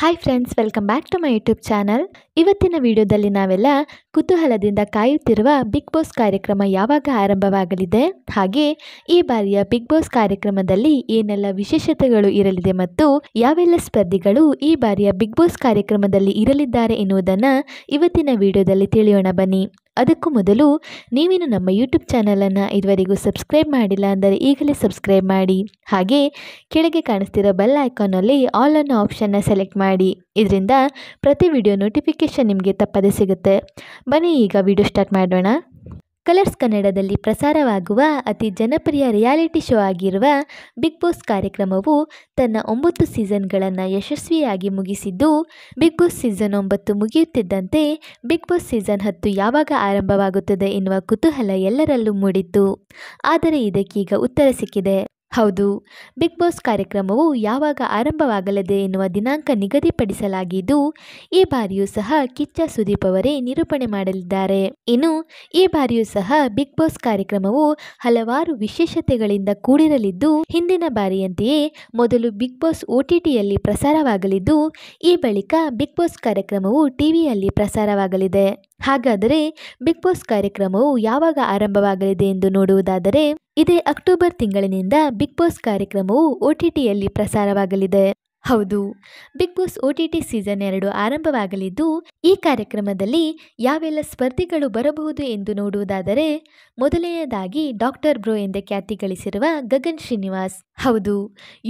hi friends welcome back to my YouTube channel ಇವತ್ತಿನ ವಿಡಿಯೋದಲ್ಲಿ ನಾವೆಲ್ಲ ಕುತೂಹಲದಿಂದ ಕಾಯುತ್ತಿರುವ ಬಿಗ್ ಬಾಸ್ ಕಾರ್ಯಕ್ರಮ ಯಾವಾಗ ಆರಂಭವಾಗಲಿದೆ ಹಾಗೆ ಈ ಬಾರಿಯ ಬಿಗ್ ಬಾಸ್ ಕಾರ್ಯಕ್ರಮದಲ್ಲಿ ಏನೆಲ್ಲ ವಿಶೇಷತೆಗಳು ಇರಲಿದೆ ಮತ್ತು ಯಾವೆಲ್ಲ ಸ್ಪರ್ಧಿಗಳು ಈ ಬಾರಿಯ ಬಿಗ್ ಬಾಸ್ ಕಾರ್ಯಕ್ರಮದಲ್ಲಿ ಇರಲಿದ್ದಾರೆ ಎನ್ನುವುದನ್ನು ಇವತ್ತಿನ ವಿಡಿಯೋದಲ್ಲಿ ತಿಳಿಯೋಣ ಬನ್ನಿ ಅದಕ್ಕೂ ಮೊದಲು ನೀವಿನ್ನು ನಮ್ಮ ಯೂಟ್ಯೂಬ್ ಚಾನಲನ್ನು ಇದುವರೆಗೂ ಸಬ್ಸ್ಕ್ರೈಬ್ ಮಾಡಿಲ್ಲ ಅಂದರೆ ಈಗಲೇ ಸಬ್ಸ್ಕ್ರೈಬ್ ಮಾಡಿ ಹಾಗೆ ಕೆಳಗೆ ಕಾಣಿಸ್ತಿರೋ ಬೆಲ್ ಐಕಾನಲ್ಲಿ ಆಲ್ ಅನ್ನೋ ಆಪ್ಷನ್ನ ಸೆಲೆಕ್ಟ್ ಮಾಡಿ ಇದರಿಂದ ಪ್ರತಿ ವಿಡಿಯೋ ನೋಟಿಫಿಕೇಷನ್ ನಿಮಗೆ ತಪ್ಪದೇ ಸಿಗುತ್ತೆ ಬನ್ನಿ ಈಗ ವಿಡಿಯೋ ಸ್ಟಾರ್ಟ್ ಮಾಡೋಣ ಕಲರ್ಸ್ ಕನ್ನಡದಲ್ಲಿ ಪ್ರಸಾರವಾಗುವ ಅತಿ ಜನಪ್ರಿಯ ರಿಯಾಲಿಟಿ ಶೋ ಆಗಿರುವ ಬಿಗ್ ಬಾಸ್ ಕಾರ್ಯಕ್ರಮವು ತನ್ನ ಒಂಬತ್ತು ಸೀಸನ್ಗಳನ್ನು ಯಶಸ್ವಿಯಾಗಿ ಮುಗಿಸಿದ್ದು ಬಿಗ್ ಬಾಸ್ ಸೀಸನ್ ಒಂಬತ್ತು ಮುಗಿಯುತ್ತಿದ್ದಂತೆ ಬಿಗ್ ಬಾಸ್ ಸೀಸನ್ ಹತ್ತು ಯಾವಾಗ ಆರಂಭವಾಗುತ್ತದೆ ಎನ್ನುವ ಕುತೂಹಲ ಎಲ್ಲರಲ್ಲೂ ಮೂಡಿತ್ತು ಆದರೆ ಇದಕ್ಕೀಗ ಉತ್ತರ ಸಿಕ್ಕಿದೆ ಹೌದು ಬಿಗ್ ಬಾಸ್ ಕಾರ್ಯಕ್ರಮವು ಯಾವಾಗ ಆರಂಭವಾಗಲಿದೆ ಎನ್ನುವ ದಿನಾಂಕ ನಿಗದಿಪಡಿಸಲಾಗಿದ್ದು ಈ ಬಾರಿಯೂ ಸಹ ಕಿಚ್ಚ ಸುದೀಪ್ ಅವರೇ ನಿರೂಪಣೆ ಮಾಡಲಿದ್ದಾರೆ ಇನ್ನು ಈ ಬಾರಿಯೂ ಸಹ ಬಿಗ್ ಬಾಸ್ ಕಾರ್ಯಕ್ರಮವು ಹಲವಾರು ವಿಶೇಷತೆಗಳಿಂದ ಕೂಡಿರಲಿದ್ದು ಹಿಂದಿನ ಬಾರಿಯಂತೆಯೇ ಮೊದಲು ಬಿಗ್ ಬಾಸ್ ಓಟಿಟಿಯಲ್ಲಿ ಪ್ರಸಾರವಾಗಲಿದ್ದು ಈ ಬಳಿಕ ಬಿಗ್ ಬಾಸ್ ಕಾರ್ಯಕ್ರಮವು ಟಿವಿಯಲ್ಲಿ ಪ್ರಸಾರವಾಗಲಿದೆ ಹಾಗಾದರೆ ಬಿಗ್ ಬಾಸ್ ಕಾರ್ಯಕ್ರಮವು ಯಾವಾಗ ಆರಂಭವಾಗಲಿದೆ ಎಂದು ನೋಡುವುದಾದರೆ ಇದೇ ಅಕ್ಟೋಬರ್ ತಿಂಗಳಿನಿಂದ ಬಿಗ್ ಬಾಸ್ ಕಾರ್ಯಕ್ರಮವು ಒಟಿಟಿಯಲ್ಲಿ ಪ್ರಸಾರವಾಗಲಿದೆ ಹೌದು Bigg Boss O T T season ಎರಡು ಆರಂಭವಾಗಲಿದ್ದು ಈ ಕಾರ್ಯಕ್ರಮದಲ್ಲಿ ಯಾವೆಲ್ಲ ಸ್ಪರ್ಧಿಗಳು ಬರಬಹುದು ಎಂದು ನೋಡುವುದಾದರೆ ಮೊದಲನೆಯದಾಗಿ ಡಾಕ್ಟರ್ ಬ್ರೋ ಎಂದೇ ಖ್ಯಾತಿ ಗಳಿಸಿರುವ ಗಗನ್ ಶ್ರೀನಿವಾಸ್ ಹೌದು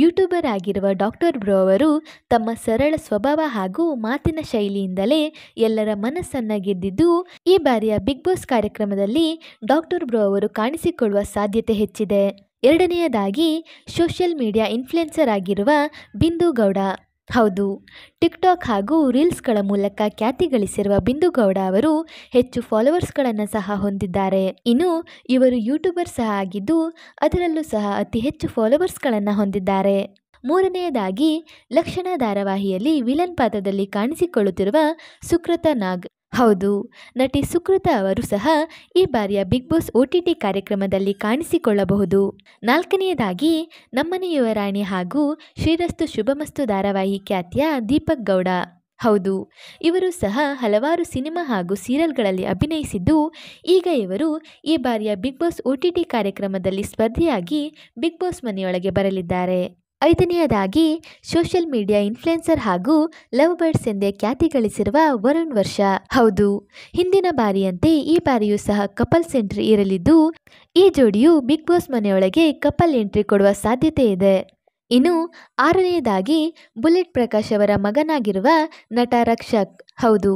ಯೂಟ್ಯೂಬರ್ ಆಗಿರುವ ಡಾಕ್ಟರ್ ಬ್ರೋ ಅವರು ತಮ್ಮ ಸರಳ ಸ್ವಭಾವ ಹಾಗೂ ಮಾತಿನ ಶೈಲಿಯಿಂದಲೇ ಎಲ್ಲರ ಮನಸ್ಸನ್ನ ಗೆದ್ದಿದ್ದು ಈ ಬಾರಿಯ ಬಿಗ್ ಬಾಸ್ ಕಾರ್ಯಕ್ರಮದಲ್ಲಿ ಡಾಕ್ಟರ್ ಬ್ರೋ ಅವರು ಕಾಣಿಸಿಕೊಳ್ಳುವ ಸಾಧ್ಯತೆ ಹೆಚ್ಚಿದೆ ಎರಡನೆಯದಾಗಿ ಸೋಷಿಯಲ್ ಮೀಡಿಯಾ ಇನ್ಫ್ಲುಯೆನ್ಸರ್ ಆಗಿರುವ ಬಿಂದುಗೌಡ ಗೌಡ ಹೌದು ಟಿಕ್ಟಾಕ್ ಹಾಗೂ ರೀಲ್ಸ್ಗಳ ಮೂಲಕ ಖ್ಯಾತಿ ಗಳಿಸಿರುವ ಬಿಂದುಗೌಡ ಅವರು ಹೆಚ್ಚು ಫಾಲೋವರ್ಸ್ಗಳನ್ನು ಸಹ ಹೊಂದಿದ್ದಾರೆ ಇನ್ನು ಇವರು ಯೂಟ್ಯೂಬರ್ ಸಹ ಆಗಿದ್ದು ಅದರಲ್ಲೂ ಸಹ ಅತಿ ಹೆಚ್ಚು ಫಾಲೋವರ್ಸ್ಗಳನ್ನು ಹೊಂದಿದ್ದಾರೆ ಮೂರನೆಯದಾಗಿ ಲಕ್ಷಣ ಧಾರಾವಾಹಿಯಲ್ಲಿ ವಿಲನ್ ಪಾತ್ರದಲ್ಲಿ ಕಾಣಿಸಿಕೊಳ್ಳುತ್ತಿರುವ ಸುಕೃತ ನಾಗ್ ಹೌದು ನಟಿ ಸುಕೃತ ಅವರು ಸಹ ಈ ಬಾರಿಯ Bigg Boss O T T ಕಾರ್ಯಕ್ರಮದಲ್ಲಿ ಕಾಣಿಸಿಕೊಳ್ಳಬಹುದು ನಾಲ್ಕನೆಯದಾಗಿ ನಮ್ಮನೆ ಯುವರಾಣಿ ಹಾಗೂ ಶ್ರೀರಸ್ತು ಶುಭಮಸ್ತು ಧಾರಾವಾಹಿ ಖ್ಯಾತಿಯ ದೀಪಕ್ ಗೌಡ ಹೌದು ಇವರು ಸಹ ಹಲವಾರು ಸಿನಿಮಾ ಹಾಗೂ ಸೀರಿಯಲ್ಗಳಲ್ಲಿ ಅಭಿನಯಿಸಿದ್ದು ಈಗ ಇವರು ಈ ಬಾರಿಯ Bigg Boss O T T ಕಾರ್ಯಕ್ರಮದಲ್ಲಿ ಸ್ಪರ್ಧೆಯಾಗಿ ಬಿಗ್ ಬಾಸ್ ಮನೆಯೊಳಗೆ ಬರಲಿದ್ದಾರೆ ಐದನೆಯದಾಗಿ ಸೋಷಿಯಲ್ ಮೀಡಿಯಾ ಇನ್ಫ್ಲುಯೆನ್ಸರ್ ಹಾಗೂ ಲವ್ ಬರ್ಡ್ಸ್ ಎಂದೇ ಖ್ಯಾತಿ ಗಳಿಸಿರುವ ವರುಣ್ ವರ್ಷ ಹೌದು ಹಿಂದಿನ ಬಾರಿಯಂತೆ ಈ ಬಾರಿಯೂ ಸಹ ಕಪಲ್ಸ್ ಎಂಟ್ರಿ ಇರಲಿದ್ದು ಈ ಜೋಡಿಯು ಬಿಗ್ ಬಾಸ್ ಮನೆಯೊಳಗೆ ಕಪಲ್ ಎಂಟ್ರಿ ಕೊಡುವ ಸಾಧ್ಯತೆ ಇದೆ ಇನ್ನು ಆರನೆಯದಾಗಿ ಬುಲೆಟ್ ಪ್ರಕಾಶ್ ಅವರ ಮಗನಾಗಿರುವ ನಟ ರಕ್ಷಕ್ ಹೌದು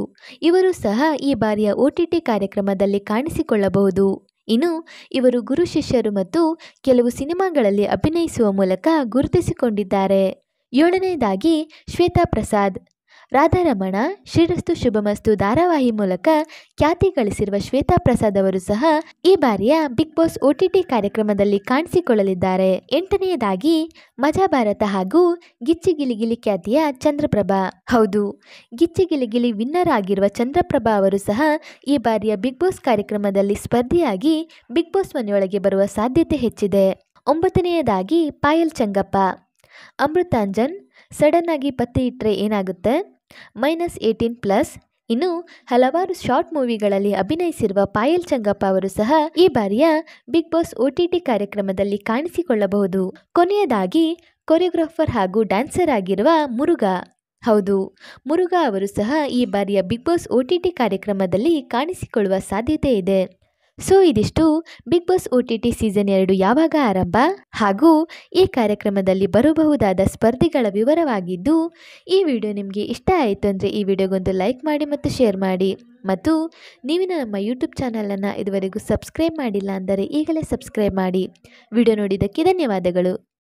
ಇವರು ಸಹ ಈ ಬಾರಿಯ ಒಟಿಟಿ ಕಾರ್ಯಕ್ರಮದಲ್ಲಿ ಕಾಣಿಸಿಕೊಳ್ಳಬಹುದು ಇನ್ನು ಇವರು ಗುರು ಶಿಷ್ಯರು ಮತ್ತು ಕೆಲವು ಸಿನಿಮಾಗಳಲ್ಲಿ ಅಭಿನಯಿಸುವ ಮೂಲಕ ಗುರುತಿಸಿಕೊಂಡಿದ್ದಾರೆ ಏಳನೇದಾಗಿ ಶ್ವೇತಾ ಪ್ರಸಾದ್ ರಾಧಾರಮಣ ಶ್ರೀರಸ್ತು ಶುಭಮಸ್ತು ಧಾರಾವಾಹಿ ಮೂಲಕ ಖ್ಯಾತಿ ಗಳಿಸಿರುವ ಶ್ವೇತಾ ಪ್ರಸಾದ್ ಅವರು ಸಹ ಈ ಬಾರಿಯ ಬಿಗ್ ಬಾಸ್ ಒಟಿಟಿ ಕಾರ್ಯಕ್ರಮದಲ್ಲಿ ಕಾಣಿಸಿಕೊಳ್ಳಲಿದ್ದಾರೆ ಎಂಟನೆಯದಾಗಿ ಮಜಾ ಭಾರತ ಹಾಗೂ ಗಿಚ್ಚಿಗಿಲಿಗಿಲಿ ಖ್ಯಾತಿಯ ಚಂದ್ರಪ್ರಭಾ ಹೌದು ಗಿಚ್ಚಿಗಿಲಿಗಿಲಿ ವಿನ್ನರ್ ಆಗಿರುವ ಚಂದ್ರಪ್ರಭಾ ಅವರು ಸಹ ಈ ಬಾರಿಯ ಬಿಗ್ ಬಾಸ್ ಕಾರ್ಯಕ್ರಮದಲ್ಲಿ ಸ್ಪರ್ಧಿಯಾಗಿ ಬಿಗ್ ಬಾಸ್ ಮನೆಯೊಳಗೆ ಬರುವ ಸಾಧ್ಯತೆ ಹೆಚ್ಚಿದೆ ಒಂಬತ್ತನೆಯದಾಗಿ ಪಾಯಲ್ ಚಂಗಪ್ಪ ಅಮೃತಾಂಜನ್ ಸಡನ್ ಆಗಿ ಪತ್ತೆ ಇಟ್ಟರೆ ಏನಾಗುತ್ತೆ ಮೈನಸ್ ಏಟೀನ್ ಪ್ಲಸ್ ಇನ್ನು ಹಲವಾರು ಶಾರ್ಟ್ ಮೂವಿಗಳಲ್ಲಿ ಅಭಿನಯಿಸಿರುವ ಪಾಯಲ್ ಚಂಗಪ್ಪ ಅವರು ಸಹ ಈ ಬಾರಿಯ ಬಿಗ್ ಬಾಸ್ ಟಿ ಕಾರ್ಯಕ್ರಮದಲ್ಲಿ ಕಾಣಿಸಿಕೊಳ್ಳಬಹುದು ಕೊನೆಯದಾಗಿ ಕೊರಿಯೋಗ್ರಾಫರ್ ಹಾಗೂ ಡ್ಯಾನ್ಸರ್ ಆಗಿರುವ ಮುರುಘಾ ಹೌದು ಮುರುಘಾ ಅವರು ಸಹ ಈ ಬಾರಿಯ ಬಿಗ್ ಬಾಸ್ ಟಿ ಕಾರ್ಯಕ್ರಮದಲ್ಲಿ ಕಾಣಿಸಿಕೊಳ್ಳುವ ಸಾಧ್ಯತೆ ಇದೆ ಸೊ ಇದಿಷ್ಟು Bigg Boss O T T season ಎರಡು ಯಾವಾಗ ಆರಂಭ ಹಾಗೂ ಈ ಕಾರ್ಯಕ್ರಮದಲ್ಲಿ ಬರಬಹುದಾದ ಸ್ಪರ್ಧಿಗಳ ವಿವರವಾಗಿದ್ದು ಈ ವಿಡಿಯೋ ನಿಮಗೆ ಇಷ್ಟ ಆಯಿತು ಅಂದರೆ ಈ ವಿಡಿಯೋಗೊಂದು ಲೈಕ್ ಮಾಡಿ ಮತ್ತು ಶೇರ್ ಮಾಡಿ ಮತ್ತು ನೀವು ನಮ್ಮ ಯೂಟ್ಯೂಬ್ ಚಾನಲನ್ನು ಇದುವರೆಗೂ ಸಬ್ಸ್ಕ್ರೈಬ್ ಮಾಡಿಲ್ಲ ಅಂದರೆ ಈಗಲೇ ಸಬ್ಸ್ಕ್ರೈಬ್ ಮಾಡಿ ವಿಡಿಯೋ ನೋಡಿದ್ದಕ್ಕೆ ಧನ್ಯವಾದಗಳು